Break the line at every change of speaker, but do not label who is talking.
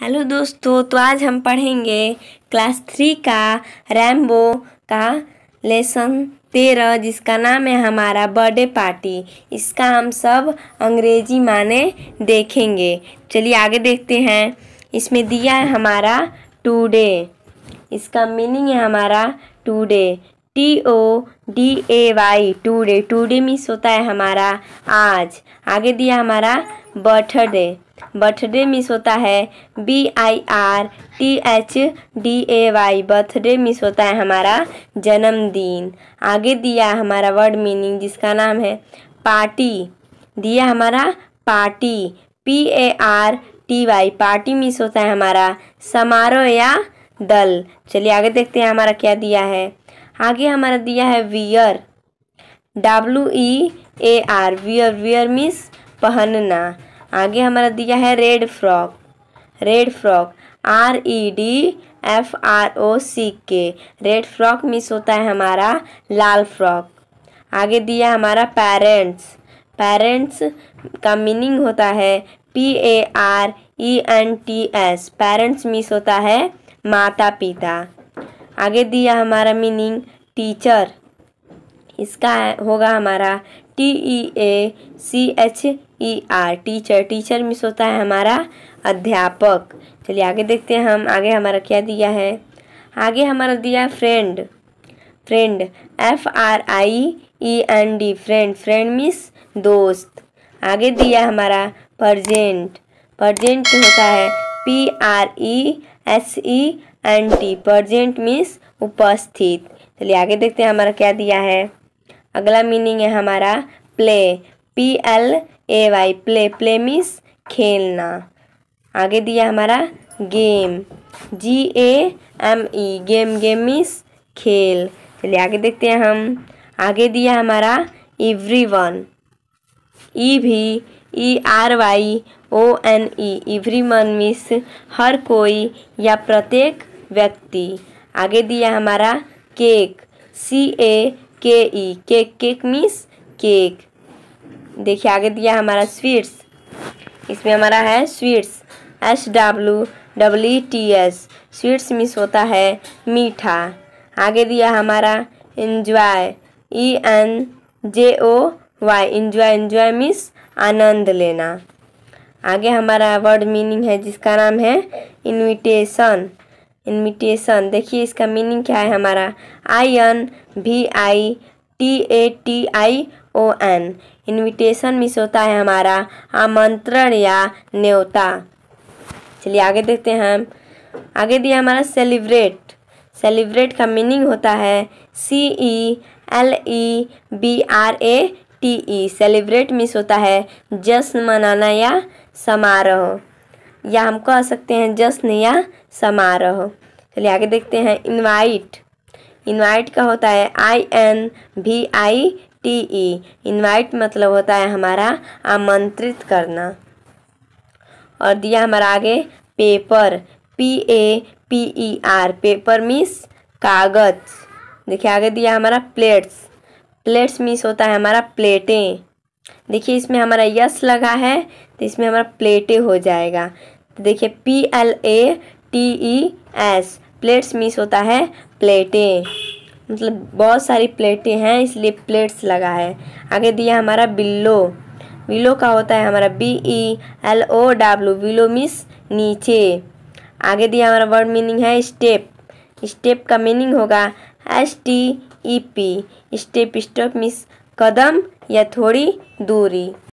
hello दोस्तों तो आज हम पढ़ेंगे क्लास थ्री का रैम्बो का लेसन तेरह जिसका नाम है हमारा बर्थडे पार्टी इसका हम सब अंग्रेजी माने देखेंगे चलिए आगे देखते हैं इसमें दिया है हमारा टुडे इसका मीनिंग है हमारा today T O D A Y today today means होता है हमारा आज आगे दिया हमारा बर्थडे बर्थडे मिस होता है B I R T H D A Y birthday means होता है हमारा जन्मदिन आगे दिया हमारा वर्ड मीनिंग जिसका नाम है पार्टी दिया हमारा party P A R T Y party means होता है हमारा समारोह या दल चलिए आगे देखते हैं हमारा क्या दिया है आगे हमारा दिया है wear W E A R wear wear means पहनना आगे हमारा दिया है red frock red frock R E D F R O C K red frock miss होता है हमारा लाल फ्रॉक आगे दिया हमारा पेरेंट्स पेरेंट्स का मीनिंग होता है P A R E e N T S parents means होता है माता पिता आगे दिया हमारा मीनिंग टीचर इसका होगा हमारा T E A C H E R teacher teacher means होता है हमारा अध्यापक चलिए आगे देखते हैं हम आगे हमारा क्या दिया है आगे हमारा दिया friend friend F R I E N D friend friend means दोस्त आगे दिया हमारा परजेंट परजेंट होता है P R E S E N T present means उपस्थित चलिए आगे देखते हैं हमारा क्या दिया है अगला मीनिंग है हमारा play P L A Y play play means खेलना आगे दिया हमारा game G A M E game game means खेल चलिए आगे देखते हैं हम आगे दिया हमारा every everyone E V E R Y O N E everyone means हर कोई या प्रत्येक व्यक्ति आगे दिया हमारा cake C A K E cake cake means cake देखिए आगे दिया हमारा स्वीट्स इसमें हमारा है sweets S W W T S sweets means होता है मीठा आगे दिया हमारा enjoy E N J O Y enjoy enjoy means आनंद लेना आगे हमारा वर्ड मीनिंग है जिसका नाम है इन्विटेशन इनविटेशन देखिए इसका मीनिंग क्या है हमारा I N V I T A T I O N invitation means होता है हमारा आमंत्रण या न्योता चलिए आगे देखते हैं हम आगे दिया हमारा सेलिब्रेट सेलिब्रेट का मीनिंग होता है C E L E B R A T E celebrate means होता है जश्न मनाना या समारोह या हम कह सकते हैं जश्न या समारोह चलिए आगे देखते हैं इनवाइट इनवाइट का होता है I N V I T E invite मतलब होता है हमारा आमंत्रित करना और दिया हमारा आगे paper P A P E R paper means कागज देखिए आगे दिया हमारा प्लेट्स प्लेट्स मीस होता है हमारा प्लेटें देखिए इसमें हमारा यस लगा है तो इसमें हमारा प्लेटें हो जाएगा देखिए P L A T E S plates means होता है प्लेटें मतलब बहुत सारी प्लेटें हैं इसलिए प्लेट्स लगा है आगे दिया हमारा बिल्लो बिलो का होता है हमारा B E L O W below means नीचे आगे दिया हमारा वर्ड मीनिंग है स्टेप स्टेप का मीनिंग होगा S T E P step step means कदम या थोड़ी दूरी